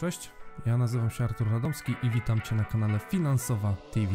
Cześć, ja nazywam się Artur Radomski i witam Cię na kanale Finansowa TV.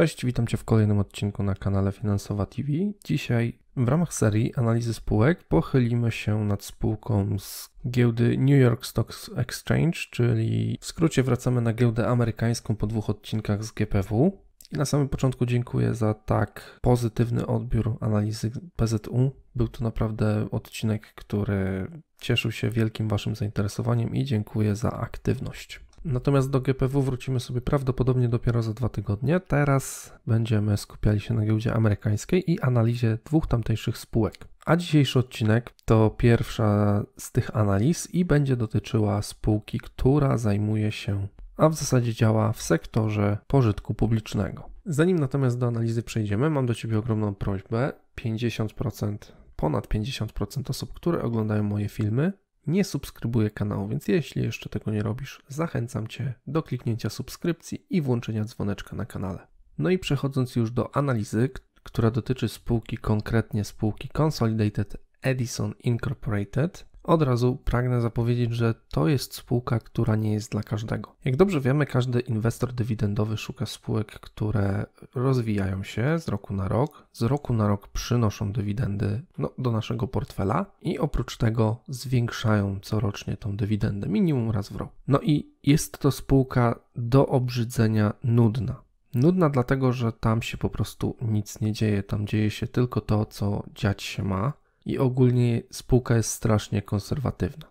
Cześć, witam Cię w kolejnym odcinku na kanale Finansowa TV. Dzisiaj w ramach serii analizy spółek pochylimy się nad spółką z giełdy New York Stock Exchange, czyli w skrócie wracamy na giełdę amerykańską po dwóch odcinkach z GPW. I na samym początku dziękuję za tak pozytywny odbiór analizy PZU. Był to naprawdę odcinek, który cieszył się wielkim Waszym zainteresowaniem i dziękuję za aktywność. Natomiast do GPW wrócimy sobie prawdopodobnie dopiero za dwa tygodnie. Teraz będziemy skupiali się na giełdzie amerykańskiej i analizie dwóch tamtejszych spółek. A dzisiejszy odcinek to pierwsza z tych analiz i będzie dotyczyła spółki, która zajmuje się, a w zasadzie działa w sektorze pożytku publicznego. Zanim natomiast do analizy przejdziemy, mam do Ciebie ogromną prośbę. 50%, ponad 50% osób, które oglądają moje filmy, nie subskrybuje kanału, więc jeśli jeszcze tego nie robisz, zachęcam Cię do kliknięcia subskrypcji i włączenia dzwoneczka na kanale. No i przechodząc już do analizy, która dotyczy spółki, konkretnie spółki Consolidated Edison Incorporated, od razu pragnę zapowiedzieć, że to jest spółka, która nie jest dla każdego. Jak dobrze wiemy, każdy inwestor dywidendowy szuka spółek, które rozwijają się z roku na rok, z roku na rok przynoszą dywidendy no, do naszego portfela i oprócz tego zwiększają corocznie tą dywidendę minimum raz w roku. No i jest to spółka do obrzydzenia nudna. Nudna dlatego, że tam się po prostu nic nie dzieje, tam dzieje się tylko to, co dziać się ma i ogólnie spółka jest strasznie konserwatywna.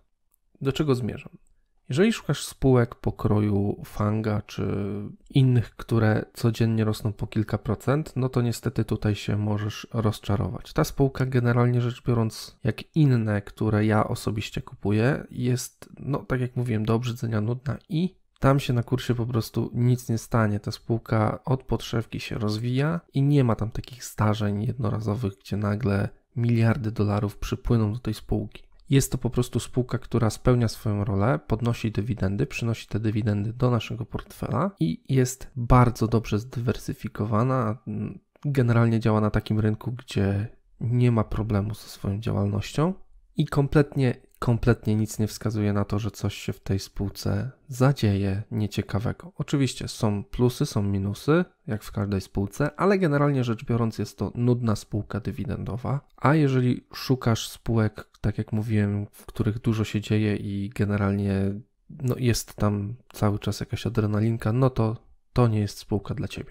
Do czego zmierzam? Jeżeli szukasz spółek pokroju Fanga czy innych, które codziennie rosną po kilka procent, no to niestety tutaj się możesz rozczarować. Ta spółka generalnie rzecz biorąc, jak inne, które ja osobiście kupuję, jest, no tak jak mówiłem, do obrzydzenia nudna i tam się na kursie po prostu nic nie stanie. Ta spółka od podszewki się rozwija i nie ma tam takich zdarzeń jednorazowych, gdzie nagle miliardy dolarów przypłyną do tej spółki. Jest to po prostu spółka, która spełnia swoją rolę, podnosi dywidendy, przynosi te dywidendy do naszego portfela i jest bardzo dobrze zdywersyfikowana. Generalnie działa na takim rynku, gdzie nie ma problemu ze swoją działalnością i kompletnie kompletnie nic nie wskazuje na to, że coś się w tej spółce zadzieje nieciekawego. Oczywiście są plusy, są minusy, jak w każdej spółce, ale generalnie rzecz biorąc jest to nudna spółka dywidendowa. A jeżeli szukasz spółek, tak jak mówiłem, w których dużo się dzieje i generalnie no, jest tam cały czas jakaś adrenalinka, no to to nie jest spółka dla ciebie.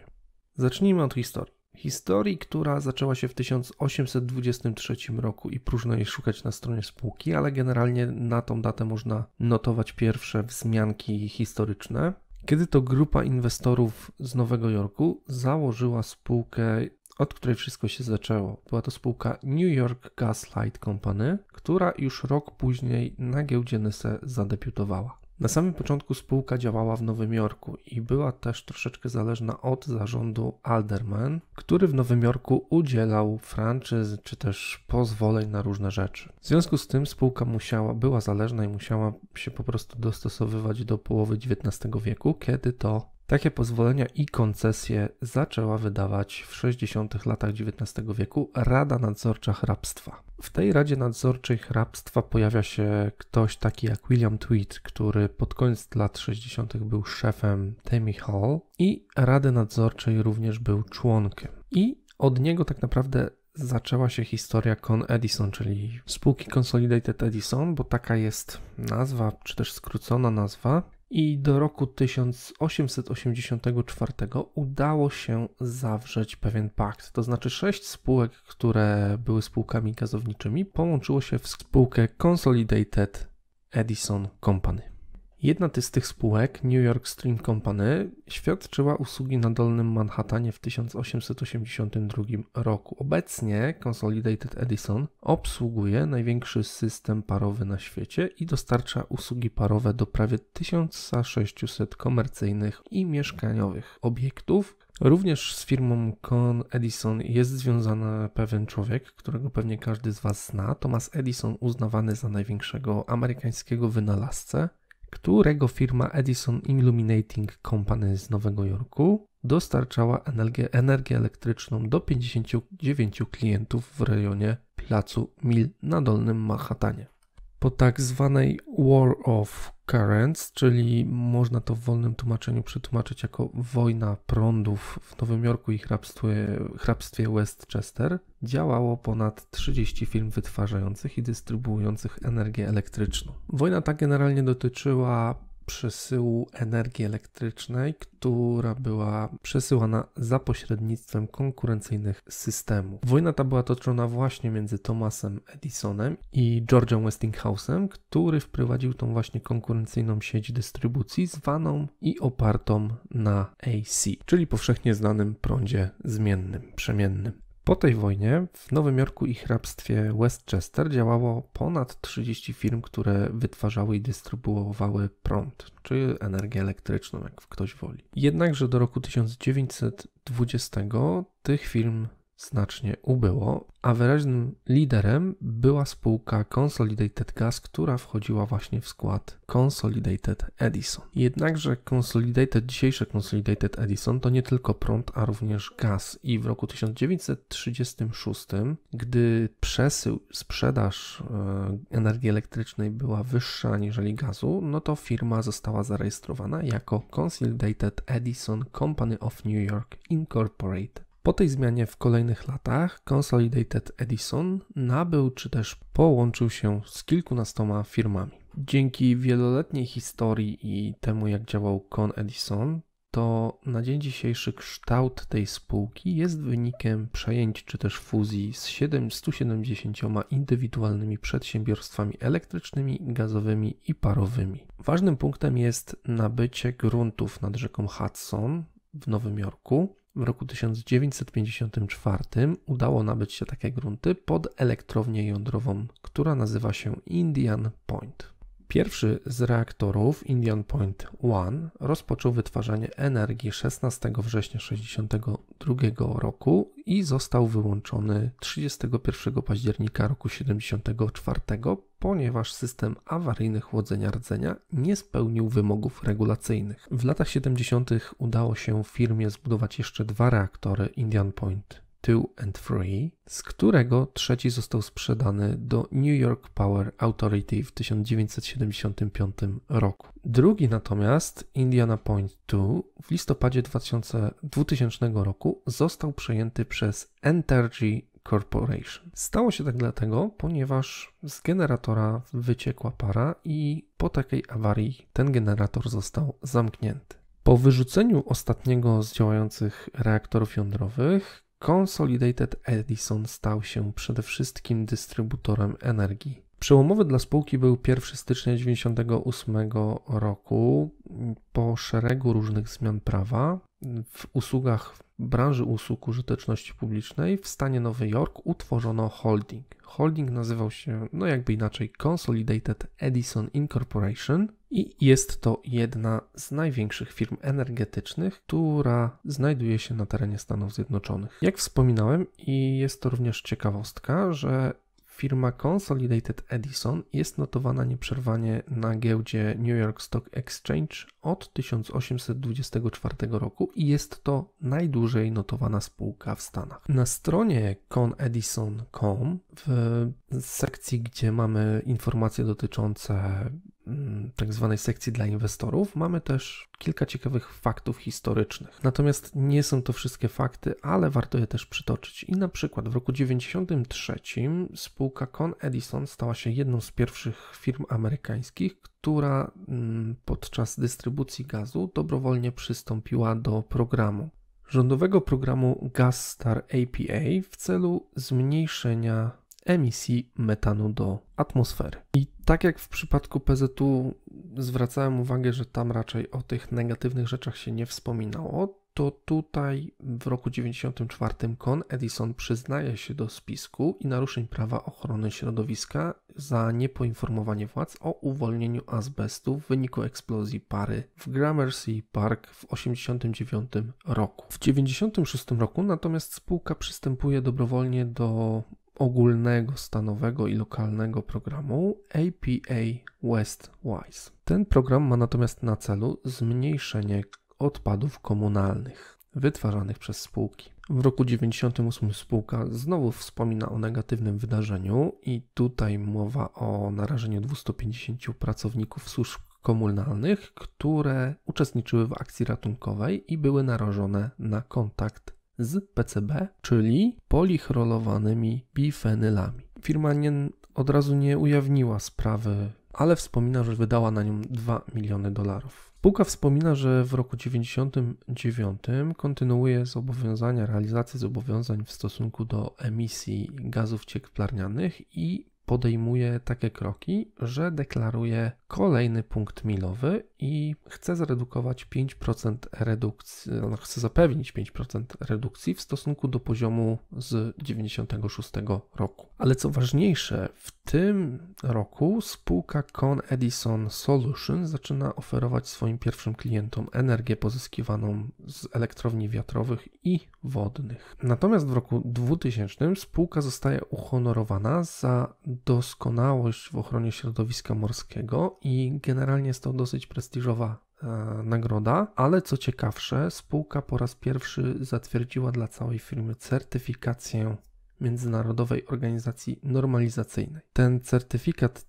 Zacznijmy od historii. Historii, która zaczęła się w 1823 roku i próżno jej szukać na stronie spółki, ale generalnie na tą datę można notować pierwsze wzmianki historyczne. Kiedy to grupa inwestorów z Nowego Jorku założyła spółkę od której wszystko się zaczęło. Była to spółka New York Gaslight Company, która już rok później na giełdzie NYSE zadebiutowała. Na samym początku spółka działała w Nowym Jorku i była też troszeczkę zależna od zarządu Alderman, który w Nowym Jorku udzielał franczyz czy też pozwoleń na różne rzeczy. W związku z tym spółka musiała, była zależna i musiała się po prostu dostosowywać do połowy XIX wieku, kiedy to takie pozwolenia i koncesje zaczęła wydawać w 60. latach XIX wieku Rada Nadzorcza Hrabstwa. W tej Radzie Nadzorczej Hrabstwa pojawia się ktoś taki jak William Tweed, który pod koniec lat 60. był szefem Tammy Hall i Rady Nadzorczej również był członkiem. I od niego tak naprawdę zaczęła się historia Con Edison, czyli spółki Consolidated Edison, bo taka jest nazwa, czy też skrócona nazwa i do roku 1884 udało się zawrzeć pewien pakt. To znaczy sześć spółek, które były spółkami gazowniczymi, połączyło się w spółkę Consolidated Edison Company. Jedna z tych spółek, New York Stream Company, świadczyła usługi na Dolnym Manhattanie w 1882 roku. Obecnie Consolidated Edison obsługuje największy system parowy na świecie i dostarcza usługi parowe do prawie 1600 komercyjnych i mieszkaniowych obiektów, Również z firmą Con Edison jest związany pewien człowiek, którego pewnie każdy z Was zna. Thomas Edison, uznawany za największego amerykańskiego wynalazcę którego firma Edison Illuminating Company z Nowego Jorku dostarczała energię, energię elektryczną do 59 klientów w rejonie placu Mill na Dolnym Manhattanie. Po tak zwanej War of Currents, czyli można to w wolnym tłumaczeniu przetłumaczyć jako wojna prądów w Nowym Jorku i hrabstwie, hrabstwie Westchester, działało ponad 30 firm wytwarzających i dystrybuujących energię elektryczną. Wojna ta generalnie dotyczyła przesyłu energii elektrycznej, która była przesyłana za pośrednictwem konkurencyjnych systemów. Wojna ta była toczona właśnie między Thomasem Edisonem i George'em Westinghouse'em, który wprowadził tą właśnie konkurencyjną sieć dystrybucji, zwaną i opartą na AC, czyli powszechnie znanym prądzie zmiennym, przemiennym. Po tej wojnie w Nowym Jorku i hrabstwie Westchester działało ponad 30 firm, które wytwarzały i dystrybuowały prąd, czy energię elektryczną, jak ktoś woli. Jednakże do roku 1920 tych firm znacznie ubyło, a wyraźnym liderem była spółka Consolidated Gas, która wchodziła właśnie w skład Consolidated Edison. Jednakże Consolidated, dzisiejsze Consolidated Edison to nie tylko prąd, a również gaz i w roku 1936, gdy przesył, sprzedaż e, energii elektrycznej była wyższa aniżeli gazu, no to firma została zarejestrowana jako Consolidated Edison Company of New York Incorporated. Po tej zmianie w kolejnych latach Consolidated Edison nabył czy też połączył się z kilkunastoma firmami. Dzięki wieloletniej historii i temu jak działał Con Edison, to na dzień dzisiejszy kształt tej spółki jest wynikiem przejęć czy też fuzji z 770 indywidualnymi przedsiębiorstwami elektrycznymi, gazowymi i parowymi. Ważnym punktem jest nabycie gruntów nad rzeką Hudson w Nowym Jorku w roku 1954 udało nabyć się takie grunty pod elektrownię jądrową, która nazywa się Indian Point. Pierwszy z reaktorów Indian Point 1 rozpoczął wytwarzanie energii 16 września 1962 roku i został wyłączony 31 października roku 1974, ponieważ system awaryjny chłodzenia rdzenia nie spełnił wymogów regulacyjnych. W latach 70. udało się firmie zbudować jeszcze dwa reaktory Indian Point Two and Three, z którego trzeci został sprzedany do New York Power Authority w 1975 roku. Drugi natomiast, Indiana Point 2, w listopadzie 2000, 2000 roku został przejęty przez Entergy Corporation. Stało się tak dlatego, ponieważ z generatora wyciekła para i po takiej awarii ten generator został zamknięty. Po wyrzuceniu ostatniego z działających reaktorów jądrowych, Consolidated Edison stał się przede wszystkim dystrybutorem energii. Przełomowy dla spółki był 1 stycznia 1998 roku. Po szeregu różnych zmian prawa w usługach branży usług użyteczności publicznej w stanie Nowy Jork utworzono holding. Holding nazywał się, no jakby inaczej, Consolidated Edison Incorporation i jest to jedna z największych firm energetycznych, która znajduje się na terenie Stanów Zjednoczonych. Jak wspominałem, i jest to również ciekawostka, że firma Consolidated Edison jest notowana nieprzerwanie na giełdzie New York Stock Exchange od 1824 roku i jest to najdłużej notowana spółka w Stanach. Na stronie conedison.com w sekcji, gdzie mamy informacje dotyczące mm, tak zwanej sekcji dla inwestorów, mamy też kilka ciekawych faktów historycznych. Natomiast nie są to wszystkie fakty, ale warto je też przytoczyć. I na przykład w roku 1993 spółka Con Edison stała się jedną z pierwszych firm amerykańskich, która mm, podczas dystrybucji gazu dobrowolnie przystąpiła do programu. Rządowego programu Star APA w celu zmniejszenia emisji metanu do atmosfery. I tak jak w przypadku PZU zwracałem uwagę, że tam raczej o tych negatywnych rzeczach się nie wspominało, to tutaj w roku 1994 Con Edison przyznaje się do spisku i naruszeń prawa ochrony środowiska za niepoinformowanie władz o uwolnieniu azbestu w wyniku eksplozji pary w Gramercy Park w 1989 roku. W 1996 roku natomiast spółka przystępuje dobrowolnie do ogólnego, stanowego i lokalnego programu APA Westwise. Ten program ma natomiast na celu zmniejszenie odpadów komunalnych wytwarzanych przez spółki. W roku 98 spółka znowu wspomina o negatywnym wydarzeniu i tutaj mowa o narażeniu 250 pracowników służb komunalnych, które uczestniczyły w akcji ratunkowej i były narażone na kontakt z PCB, czyli polichrolowanymi bifenylami. Firma nie, od razu nie ujawniła sprawy ale wspomina, że wydała na nią 2 miliony dolarów. Spółka wspomina, że w roku 1999 kontynuuje zobowiązania realizacji zobowiązań w stosunku do emisji gazów cieplarnianych i podejmuje takie kroki, że deklaruje kolejny punkt milowy i chce zredukować 5% redukcji, no, chce zapewnić 5% redukcji w stosunku do poziomu z 96 roku. Ale co ważniejsze, w tym roku spółka Con Edison Solution zaczyna oferować swoim pierwszym klientom energię pozyskiwaną z elektrowni wiatrowych i wodnych. Natomiast w roku 2000 spółka zostaje uhonorowana za doskonałość w ochronie środowiska morskiego i generalnie jest to dosyć prestiżowa e, nagroda, ale co ciekawsze, spółka po raz pierwszy zatwierdziła dla całej firmy certyfikację Międzynarodowej Organizacji Normalizacyjnej. Ten certyfikat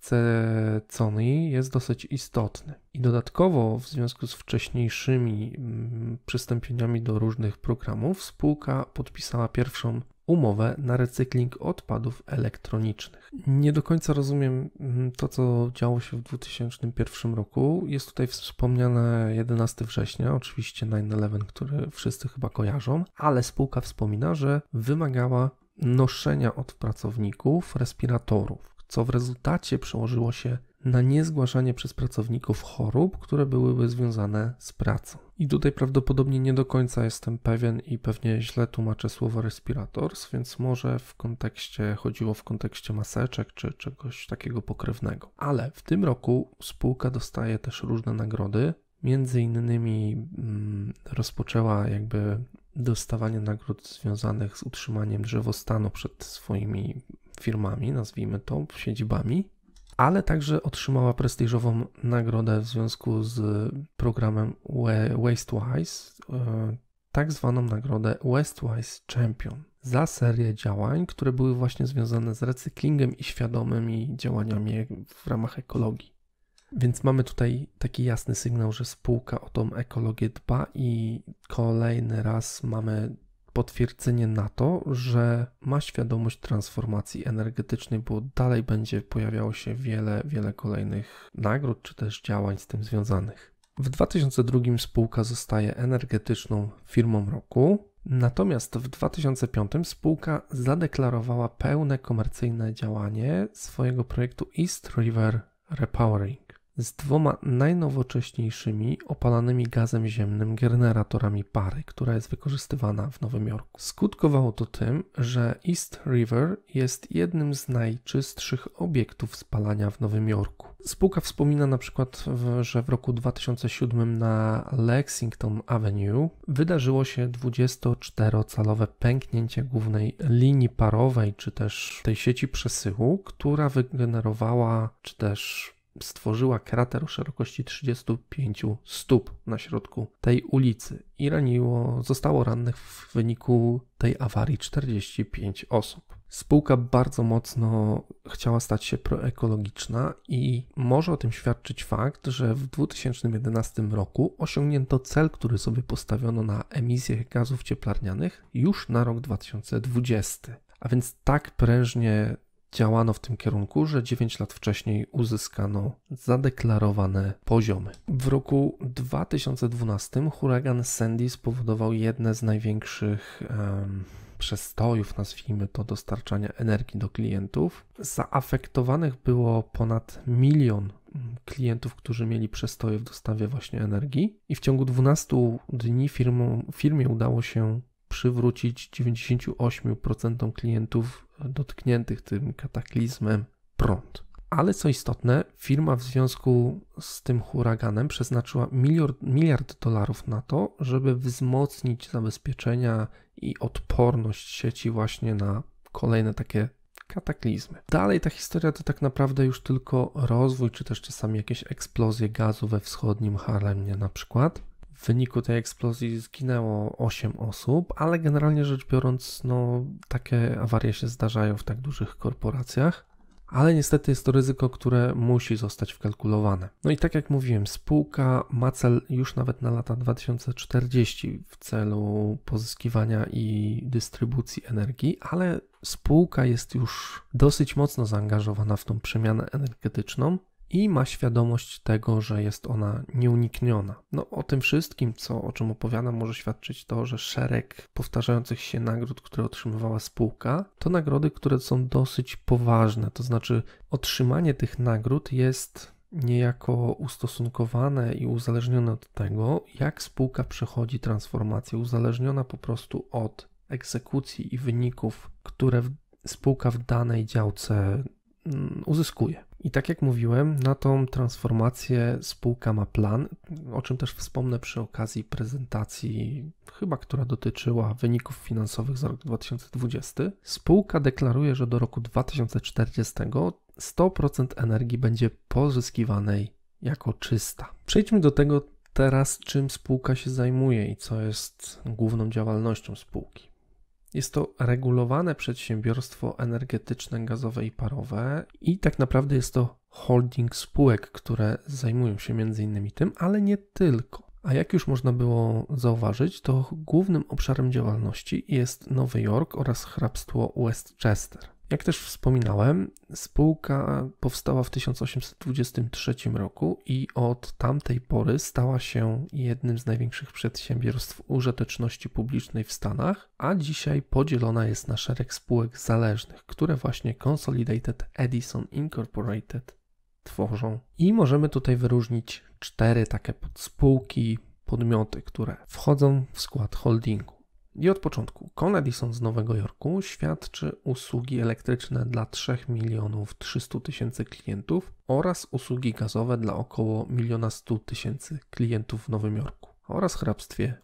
CECONI jest dosyć istotny i dodatkowo w związku z wcześniejszymi mm, przystąpieniami do różnych programów spółka podpisała pierwszą umowę na recykling odpadów elektronicznych. Nie do końca rozumiem mm, to, co działo się w 2001 roku. Jest tutaj wspomniane 11 września, oczywiście 9-11, który wszyscy chyba kojarzą, ale spółka wspomina, że wymagała noszenia od pracowników respiratorów, co w rezultacie przełożyło się na niezgłaszanie przez pracowników chorób, które byłyby związane z pracą. I tutaj prawdopodobnie nie do końca jestem pewien i pewnie źle tłumaczę słowo respirators, więc może w kontekście, chodziło w kontekście maseczek czy czegoś takiego pokrewnego. Ale w tym roku spółka dostaje też różne nagrody. Między innymi mm, rozpoczęła jakby dostawanie nagród związanych z utrzymaniem drzewostanu przed swoimi firmami, nazwijmy to, siedzibami ale także otrzymała prestiżową nagrodę w związku z programem Wastewise, e, tak zwaną nagrodę Westwise Champion za serię działań, które były właśnie związane z recyklingiem i świadomymi działaniami w ramach ekologii. Więc mamy tutaj taki jasny sygnał, że spółka o tą ekologię dba i kolejny raz mamy potwierdzenie na to, że ma świadomość transformacji energetycznej, bo dalej będzie pojawiało się wiele, wiele kolejnych nagród czy też działań z tym związanych. W 2002 spółka zostaje energetyczną firmą roku, natomiast w 2005 spółka zadeklarowała pełne komercyjne działanie swojego projektu East River Repowering z dwoma najnowocześniejszymi opalanymi gazem ziemnym generatorami pary, która jest wykorzystywana w Nowym Jorku. Skutkowało to tym, że East River jest jednym z najczystszych obiektów spalania w Nowym Jorku. Spółka wspomina na przykład, że w roku 2007 na Lexington Avenue wydarzyło się 24-calowe pęknięcie głównej linii parowej, czy też tej sieci przesyłu, która wygenerowała, czy też stworzyła krater o szerokości 35 stóp na środku tej ulicy i raniło, zostało rannych w wyniku tej awarii 45 osób. Spółka bardzo mocno chciała stać się proekologiczna i może o tym świadczyć fakt, że w 2011 roku osiągnięto cel, który sobie postawiono na emisję gazów cieplarnianych już na rok 2020. A więc tak prężnie działano w tym kierunku, że 9 lat wcześniej uzyskano zadeklarowane poziomy. W roku 2012 huragan Sandy spowodował jedne z największych um, przestojów, nazwijmy to, dostarczania energii do klientów. Zaafektowanych było ponad milion mm, klientów, którzy mieli przestoje w dostawie właśnie energii i w ciągu 12 dni firmą, firmie udało się przywrócić 98% klientów dotkniętych tym kataklizmem prąd. Ale co istotne, firma w związku z tym huraganem przeznaczyła miliard, miliard dolarów na to, żeby wzmocnić zabezpieczenia i odporność sieci właśnie na kolejne takie kataklizmy. Dalej ta historia to tak naprawdę już tylko rozwój, czy też czasami jakieś eksplozje gazu we wschodnim Harlemie na przykład. W wyniku tej eksplozji zginęło 8 osób, ale generalnie rzecz biorąc, no, takie awarie się zdarzają w tak dużych korporacjach. Ale niestety jest to ryzyko, które musi zostać wkalkulowane. No i tak jak mówiłem, spółka ma cel już nawet na lata 2040 w celu pozyskiwania i dystrybucji energii, ale spółka jest już dosyć mocno zaangażowana w tą przemianę energetyczną i ma świadomość tego, że jest ona nieunikniona. No o tym wszystkim, co, o czym opowiadam, może świadczyć to, że szereg powtarzających się nagród, które otrzymywała spółka, to nagrody, które są dosyć poważne, to znaczy otrzymanie tych nagród jest niejako ustosunkowane i uzależnione od tego, jak spółka przechodzi transformację, uzależniona po prostu od egzekucji i wyników, które spółka w danej działce mm, uzyskuje. I tak jak mówiłem, na tą transformację spółka ma plan, o czym też wspomnę przy okazji prezentacji, chyba która dotyczyła wyników finansowych za rok 2020. Spółka deklaruje, że do roku 2040 100% energii będzie pozyskiwanej jako czysta. Przejdźmy do tego teraz, czym spółka się zajmuje i co jest główną działalnością spółki. Jest to regulowane przedsiębiorstwo energetyczne, gazowe i parowe, i tak naprawdę jest to holding spółek, które zajmują się m.in. tym, ale nie tylko. A jak już można było zauważyć, to głównym obszarem działalności jest Nowy Jork oraz hrabstwo Westchester. Jak też wspominałem, spółka powstała w 1823 roku i od tamtej pory stała się jednym z największych przedsiębiorstw użyteczności publicznej w Stanach, a dzisiaj podzielona jest na szereg spółek zależnych, które właśnie Consolidated Edison Incorporated tworzą. I możemy tutaj wyróżnić cztery takie podspółki, podmioty, które wchodzą w skład holdingu. I od początku. Con Edison z Nowego Jorku świadczy usługi elektryczne dla 3 milionów 300 tysięcy klientów oraz usługi gazowe dla około 1 100 tysięcy klientów w Nowym Jorku oraz hrabstwie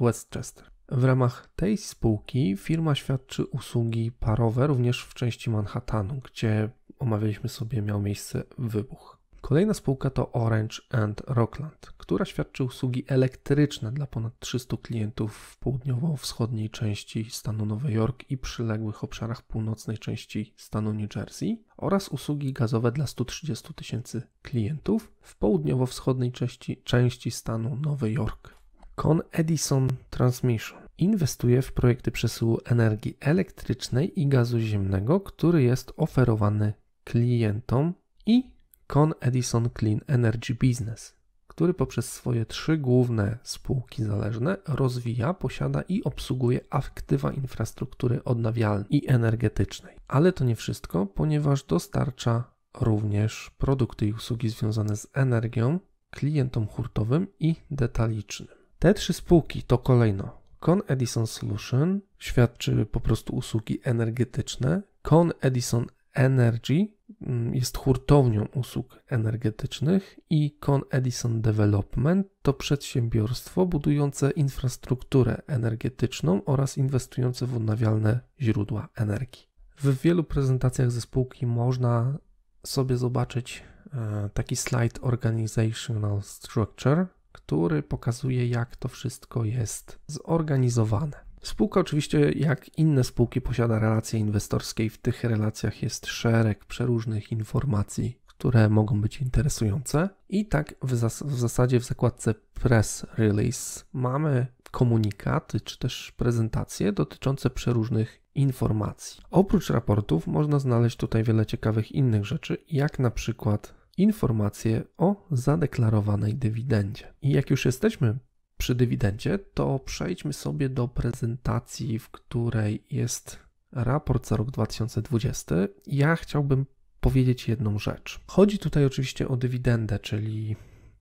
Westchester. W ramach tej spółki firma świadczy usługi parowe również w części Manhattanu, gdzie omawialiśmy sobie miał miejsce wybuch. Kolejna spółka to Orange and Rockland, która świadczy usługi elektryczne dla ponad 300 klientów w południowo-wschodniej części stanu Nowy Jork i przyległych obszarach północnej części stanu New Jersey oraz usługi gazowe dla 130 tysięcy klientów w południowo-wschodniej części, części stanu Nowy Jork. Con Edison Transmission inwestuje w projekty przesyłu energii elektrycznej i gazu ziemnego, który jest oferowany klientom i Con Edison Clean Energy Business, który poprzez swoje trzy główne spółki zależne rozwija, posiada i obsługuje aktywa infrastruktury odnawialnej i energetycznej. Ale to nie wszystko, ponieważ dostarcza również produkty i usługi związane z energią klientom hurtowym i detalicznym. Te trzy spółki to kolejno Con Edison Solution, świadczy po prostu usługi energetyczne, Con Edison Energy mm, jest hurtownią usług energetycznych i Con Edison Development to przedsiębiorstwo budujące infrastrukturę energetyczną oraz inwestujące w odnawialne źródła energii. W wielu prezentacjach ze spółki można sobie zobaczyć e, taki slajd Organizational Structure, który pokazuje, jak to wszystko jest zorganizowane. Spółka oczywiście, jak inne spółki, posiada relacje inwestorskie i w tych relacjach jest szereg przeróżnych informacji, które mogą być interesujące. I tak w, zas w zasadzie w zakładce Press Release mamy komunikaty czy też prezentacje dotyczące przeróżnych informacji. Oprócz raportów można znaleźć tutaj wiele ciekawych innych rzeczy, jak na przykład informacje o zadeklarowanej dywidendzie. I jak już jesteśmy przy dywidendzie, to przejdźmy sobie do prezentacji, w której jest raport za rok 2020. Ja chciałbym powiedzieć jedną rzecz. Chodzi tutaj oczywiście o dywidendę, czyli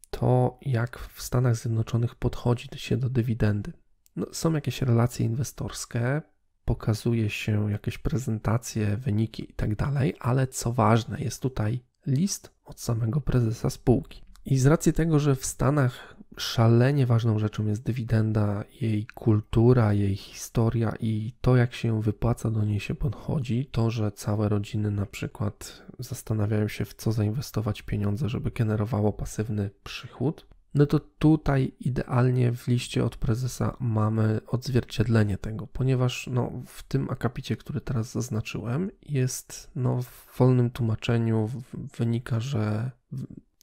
to, jak w Stanach Zjednoczonych podchodzi się do dywidendy. No, są jakieś relacje inwestorskie, pokazuje się jakieś prezentacje, wyniki itd., tak ale co ważne, jest tutaj list od samego prezesa spółki. I z racji tego, że w Stanach szalenie ważną rzeczą jest dywidenda, jej kultura, jej historia i to, jak się wypłaca, do niej się podchodzi. To, że całe rodziny na przykład zastanawiają się, w co zainwestować pieniądze, żeby generowało pasywny przychód. No to tutaj idealnie w liście od prezesa mamy odzwierciedlenie tego, ponieważ no, w tym akapicie, który teraz zaznaczyłem, jest no, w wolnym tłumaczeniu wynika, że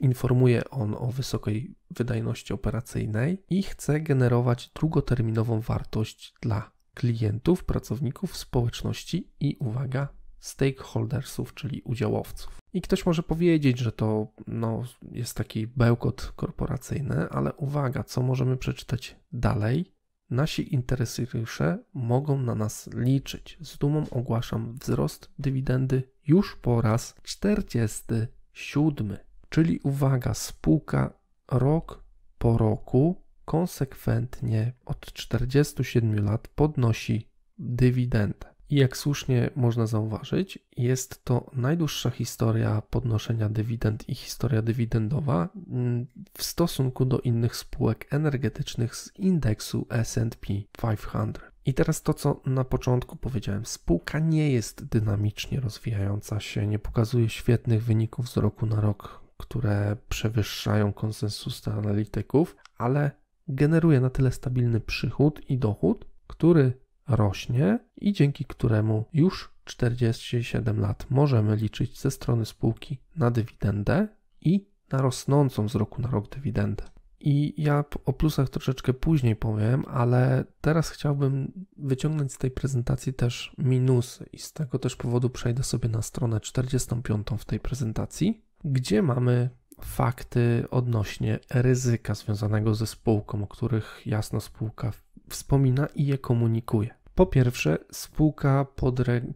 Informuje on o wysokiej wydajności operacyjnej i chce generować długoterminową wartość dla klientów, pracowników, społeczności i uwaga, stakeholdersów, czyli udziałowców. I ktoś może powiedzieć, że to no, jest taki bełkot korporacyjny, ale uwaga, co możemy przeczytać dalej? Nasi interesariusze mogą na nas liczyć. Z dumą ogłaszam wzrost dywidendy już po raz 47. Czyli uwaga, spółka rok po roku konsekwentnie od 47 lat podnosi dywidendę. I jak słusznie można zauważyć, jest to najdłuższa historia podnoszenia dywidend i historia dywidendowa mm, w stosunku do innych spółek energetycznych z indeksu SP 500. I teraz to, co na początku powiedziałem. Spółka nie jest dynamicznie rozwijająca się, nie pokazuje świetnych wyników z roku na rok które przewyższają konsensus analityków, ale generuje na tyle stabilny przychód i dochód, który rośnie i dzięki któremu już 47 lat możemy liczyć ze strony spółki na dywidendę i na rosnącą z roku na rok dywidendę. I ja o plusach troszeczkę później powiem, ale teraz chciałbym wyciągnąć z tej prezentacji też minusy i z tego też powodu przejdę sobie na stronę 45 w tej prezentacji, gdzie mamy fakty odnośnie ryzyka związanego ze spółką, o których jasno spółka wspomina i je komunikuje. Po pierwsze, spółka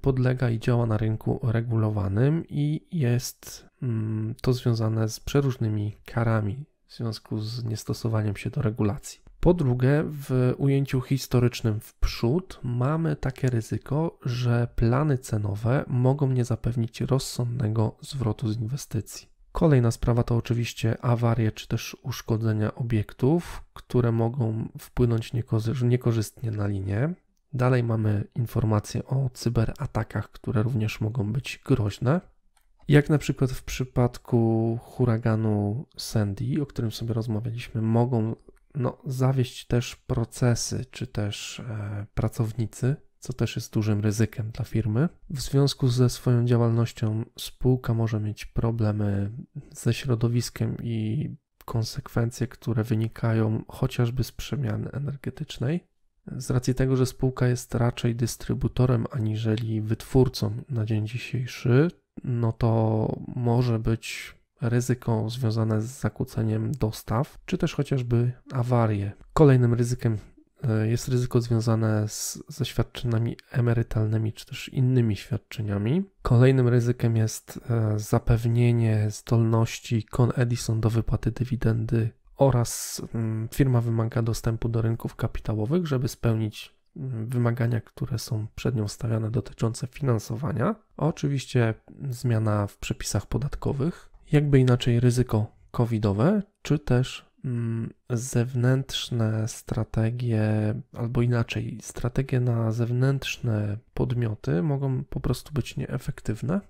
podlega i działa na rynku regulowanym i jest mm, to związane z przeróżnymi karami w związku z niestosowaniem się do regulacji. Po drugie, w ujęciu historycznym w przód mamy takie ryzyko, że plany cenowe mogą nie zapewnić rozsądnego zwrotu z inwestycji. Kolejna sprawa to oczywiście awarie czy też uszkodzenia obiektów, które mogą wpłynąć niekorzystnie na linię. Dalej mamy informacje o cyberatakach, które również mogą być groźne. Jak na przykład w przypadku huraganu Sandy, o którym sobie rozmawialiśmy, mogą no, zawieść też procesy czy też e, pracownicy, co też jest dużym ryzykiem dla firmy. W związku ze swoją działalnością spółka może mieć problemy ze środowiskiem i konsekwencje, które wynikają chociażby z przemiany energetycznej. Z racji tego, że spółka jest raczej dystrybutorem aniżeli wytwórcą na dzień dzisiejszy, no to może być ryzyko związane z zakłóceniem dostaw, czy też chociażby awarie. Kolejnym ryzykiem e, jest ryzyko związane z, ze świadczeniami emerytalnymi czy też innymi świadczeniami. Kolejnym ryzykiem jest e, zapewnienie zdolności Con Edison do wypłaty dywidendy oraz mm, firma wymaga dostępu do rynków kapitałowych, żeby spełnić mm, wymagania, które są przed nią stawiane dotyczące finansowania. Oczywiście zmiana w przepisach podatkowych, jakby inaczej ryzyko covidowe, czy też mm, zewnętrzne strategie, albo inaczej, strategie na zewnętrzne podmioty mogą po prostu być nieefektywne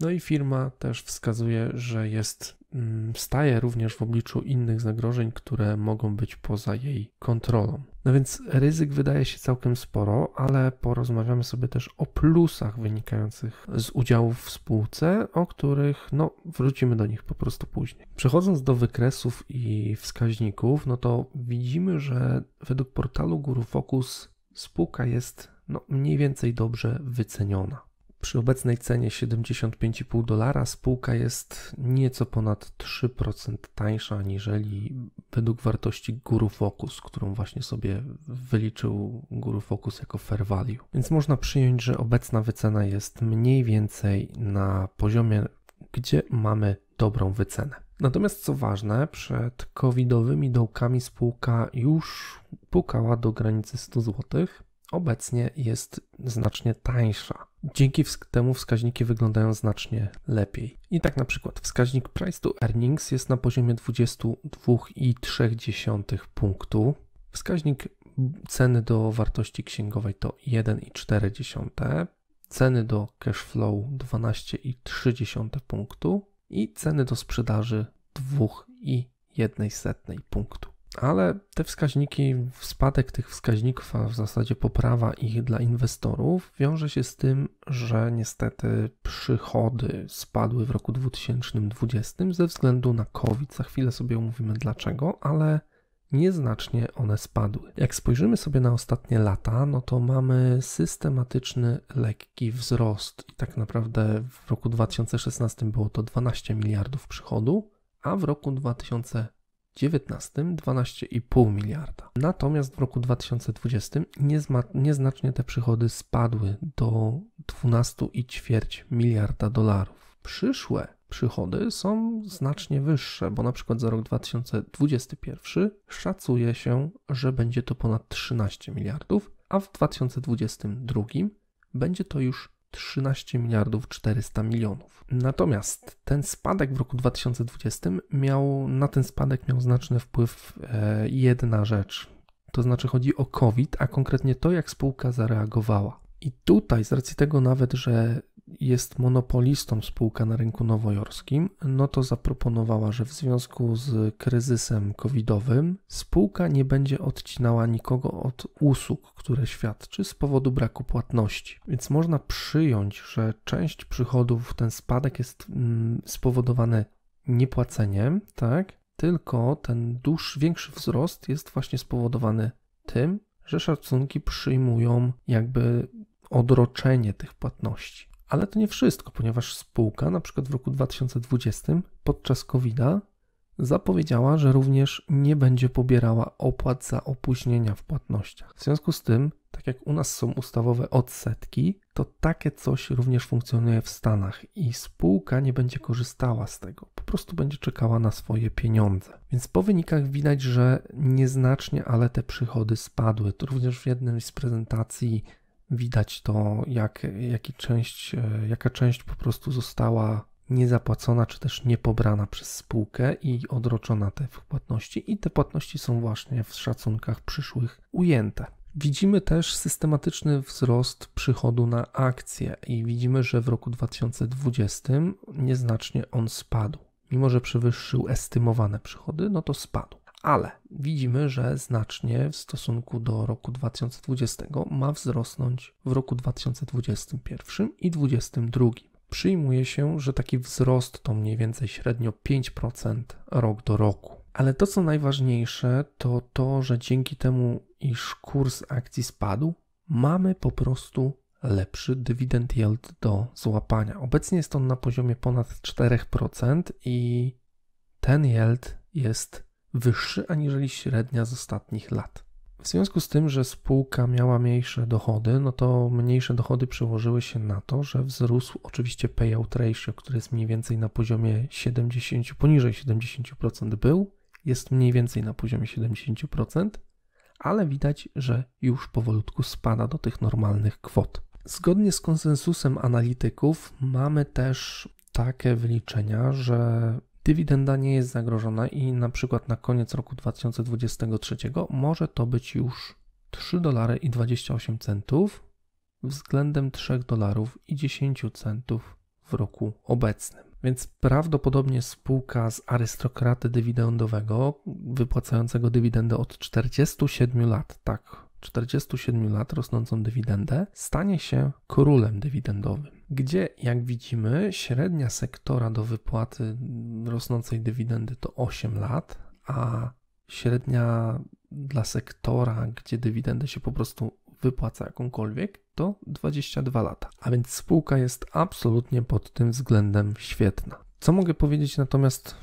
no i firma też wskazuje, że jest, mm, staje również w obliczu innych zagrożeń, które mogą być poza jej kontrolą. No więc ryzyk wydaje się całkiem sporo, ale porozmawiamy sobie też o plusach wynikających z udziałów w spółce, o których no, wrócimy do nich po prostu później. Przechodząc do wykresów i wskaźników, no to widzimy, że według portalu GuruFocus spółka jest no, mniej więcej dobrze wyceniona. Przy obecnej cenie 75,5 dolara spółka jest nieco ponad 3% tańsza aniżeli według wartości Guru Focus, którą właśnie sobie wyliczył Guru Focus jako fair value. Więc można przyjąć, że obecna wycena jest mniej więcej na poziomie, gdzie mamy dobrą wycenę. Natomiast co ważne, przed covidowymi dołkami spółka już pukała do granicy 100 zł, obecnie jest znacznie tańsza. Dzięki temu wskaźniki wyglądają znacznie lepiej. I tak na przykład wskaźnik price to earnings jest na poziomie 22,3 punktu. Wskaźnik ceny do wartości księgowej to 1,4, ceny do cash flow 12,3 punktu i ceny do sprzedaży 2,1 punktu ale te wskaźniki, spadek tych wskaźników, a w zasadzie poprawa ich dla inwestorów, wiąże się z tym, że niestety przychody spadły w roku 2020 ze względu na COVID. Za chwilę sobie omówimy dlaczego, ale nieznacznie one spadły. Jak spojrzymy sobie na ostatnie lata, no to mamy systematyczny lekki wzrost i tak naprawdę w roku 2016 było to 12 miliardów przychodu, a w roku 2020 2019 12,5 miliarda. Natomiast w roku 2020 nieznacznie te przychody spadły do 12,4 miliarda dolarów. Przyszłe przychody są znacznie wyższe, bo na przykład za rok 2021 szacuje się, że będzie to ponad 13 miliardów, a w 2022 będzie to już 13 miliardów 400 milionów. Natomiast ten spadek w roku 2020 miał, na ten spadek miał znaczny wpływ e, jedna rzecz. To znaczy chodzi o COVID, a konkretnie to, jak spółka zareagowała. I tutaj, z racji tego nawet, że jest monopolistą spółka na rynku nowojorskim, no to zaproponowała, że w związku z kryzysem covidowym spółka nie będzie odcinała nikogo od usług, które świadczy z powodu braku płatności. Więc można przyjąć, że część przychodów, ten spadek jest mm, spowodowany niepłaceniem, tak? Tylko ten dłuższy, większy wzrost jest właśnie spowodowany tym, że szacunki przyjmują jakby odroczenie tych płatności. Ale to nie wszystko, ponieważ spółka na przykład w roku 2020 podczas COVID-a zapowiedziała, że również nie będzie pobierała opłat za opóźnienia w płatnościach. W związku z tym, tak jak u nas są ustawowe odsetki, to takie coś również funkcjonuje w Stanach i spółka nie będzie korzystała z tego, po prostu będzie czekała na swoje pieniądze. Więc po wynikach widać, że nieznacznie, ale te przychody spadły. To również w jednej z prezentacji Widać to, jak, jaki część, e, jaka część po prostu została niezapłacona czy też niepobrana przez spółkę i odroczona te płatności i te płatności są właśnie w szacunkach przyszłych ujęte. Widzimy też systematyczny wzrost przychodu na akcję i widzimy, że w roku 2020 nieznacznie on spadł. Mimo, że przewyższył estymowane przychody, no to spadł ale widzimy, że znacznie w stosunku do roku 2020 ma wzrosnąć w roku 2021 i 2022. Przyjmuje się, że taki wzrost to mniej więcej średnio 5% rok do roku. Ale to co najważniejsze, to to, że dzięki temu, iż kurs akcji spadł, mamy po prostu lepszy dywidend yield do złapania. Obecnie jest on na poziomie ponad 4% i ten yield jest wyższy aniżeli średnia z ostatnich lat. W związku z tym, że spółka miała mniejsze dochody, no to mniejsze dochody przełożyły się na to, że wzrósł oczywiście payout ratio, który jest mniej więcej na poziomie 70, poniżej 70% był, jest mniej więcej na poziomie 70%, ale widać, że już powolutku spada do tych normalnych kwot. Zgodnie z konsensusem analityków mamy też takie wyliczenia, że Dywidenda nie jest zagrożona i na przykład na koniec roku 2023 może to być już 3 dolary i 28 centów względem 3 dolarów i 10 centów w roku obecnym. Więc prawdopodobnie spółka z arystokraty dywidendowego, wypłacającego dywidendę od 47 lat, tak 47 lat rosnącą dywidendę, stanie się królem dywidendowym, gdzie, jak widzimy, średnia sektora do wypłaty rosnącej dywidendy to 8 lat, a średnia dla sektora, gdzie dywidendę się po prostu wypłaca jakąkolwiek, to 22 lata. A więc spółka jest absolutnie pod tym względem świetna. Co mogę powiedzieć natomiast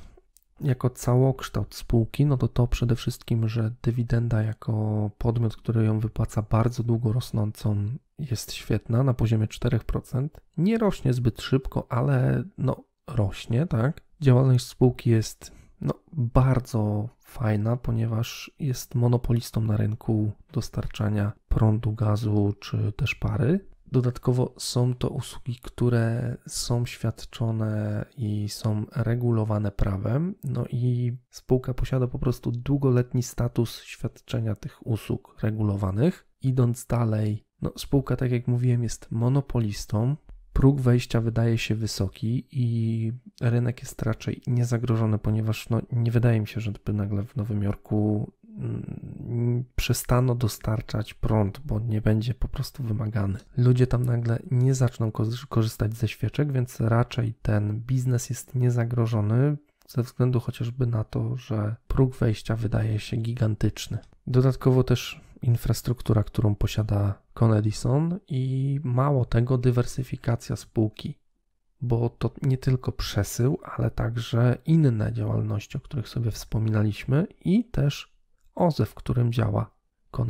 jako całokształt spółki, no to to przede wszystkim, że dywidenda jako podmiot, który ją wypłaca bardzo długo rosnącą jest świetna na poziomie 4%. Nie rośnie zbyt szybko, ale no rośnie, tak? Działalność spółki jest no, bardzo fajna, ponieważ jest monopolistą na rynku dostarczania prądu, gazu czy też pary. Dodatkowo są to usługi, które są świadczone i są regulowane prawem, no i spółka posiada po prostu długoletni status świadczenia tych usług regulowanych. Idąc dalej, no, spółka, tak jak mówiłem, jest monopolistą. Próg wejścia wydaje się wysoki i rynek jest raczej niezagrożony, ponieważ no, nie wydaje mi się, żeby nagle w Nowym Jorku Mm, przestano dostarczać prąd, bo nie będzie po prostu wymagany. Ludzie tam nagle nie zaczną korzystać ze świeczek, więc raczej ten biznes jest niezagrożony ze względu chociażby na to, że próg wejścia wydaje się gigantyczny. Dodatkowo też infrastruktura, którą posiada Con Edison i mało tego dywersyfikacja spółki, bo to nie tylko przesył, ale także inne działalności, o których sobie wspominaliśmy i też OZE, w którym działa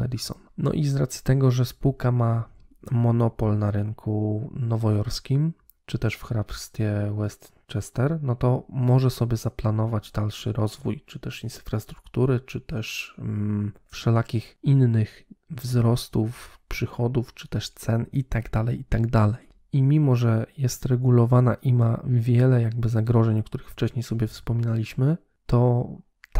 Edison. No i z racji tego, że spółka ma monopol na rynku nowojorskim, czy też w hrabstwie Westchester, no to może sobie zaplanować dalszy rozwój, czy też infrastruktury, czy też mm, wszelakich innych wzrostów przychodów, czy też cen tak itd. Tak I mimo, że jest regulowana i ma wiele jakby zagrożeń, o których wcześniej sobie wspominaliśmy, to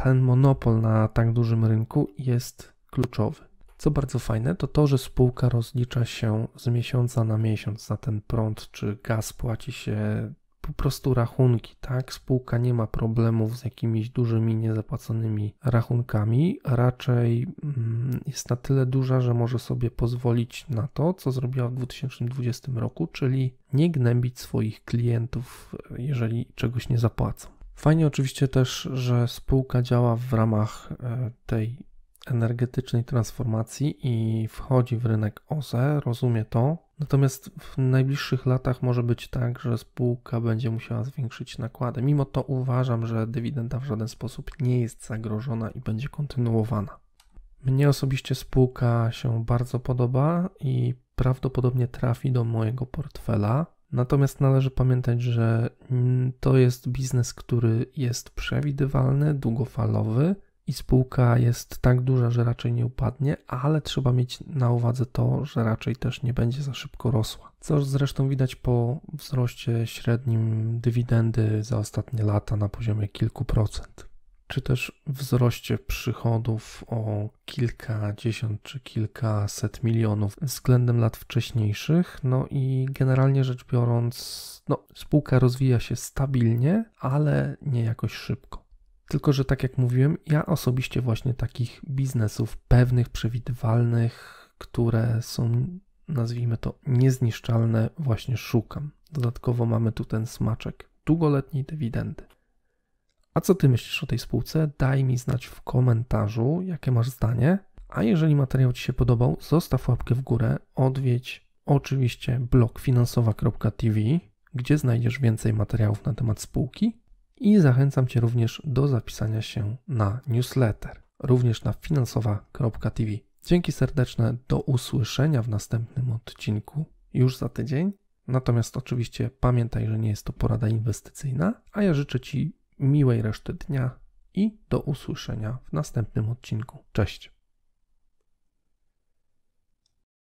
ten monopol na tak dużym rynku jest kluczowy. Co bardzo fajne, to to, że spółka rozlicza się z miesiąca na miesiąc za ten prąd czy gaz, płaci się po prostu rachunki, tak? Spółka nie ma problemów z jakimiś dużymi niezapłaconymi rachunkami, raczej mm, jest na tyle duża, że może sobie pozwolić na to, co zrobiła w 2020 roku, czyli nie gnębić swoich klientów, jeżeli czegoś nie zapłacą. Fajnie oczywiście też, że spółka działa w ramach e, tej energetycznej transformacji i wchodzi w rynek OZE, rozumie to. Natomiast w najbliższych latach może być tak, że spółka będzie musiała zwiększyć nakłady. Mimo to uważam, że dywidenda w żaden sposób nie jest zagrożona i będzie kontynuowana. Mnie osobiście spółka się bardzo podoba i prawdopodobnie trafi do mojego portfela. Natomiast należy pamiętać, że mm, to jest biznes, który jest przewidywalny, długofalowy i spółka jest tak duża, że raczej nie upadnie, ale trzeba mieć na uwadze to, że raczej też nie będzie za szybko rosła. Co zresztą widać po wzroście średnim dywidendy za ostatnie lata na poziomie kilku procent czy też wzroście przychodów o kilkadziesiąt czy kilkaset milionów względem lat wcześniejszych. No i generalnie rzecz biorąc, no, spółka rozwija się stabilnie, ale nie jakoś szybko. Tylko, że tak jak mówiłem, ja osobiście właśnie takich biznesów pewnych, przewidywalnych, które są, nazwijmy to, niezniszczalne, właśnie szukam. Dodatkowo mamy tu ten smaczek długoletniej dywidendy. A co ty myślisz o tej spółce? Daj mi znać w komentarzu, jakie masz zdanie. A jeżeli materiał Ci się podobał, zostaw łapkę w górę, odwiedź oczywiście blog finansowa.tv, gdzie znajdziesz więcej materiałów na temat spółki i zachęcam Cię również do zapisania się na newsletter, również na finansowa.tv. Dzięki serdeczne, do usłyszenia w następnym odcinku już za tydzień. Natomiast oczywiście pamiętaj, że nie jest to porada inwestycyjna, a ja życzę Ci miłej reszty dnia i do usłyszenia w następnym odcinku. Cześć.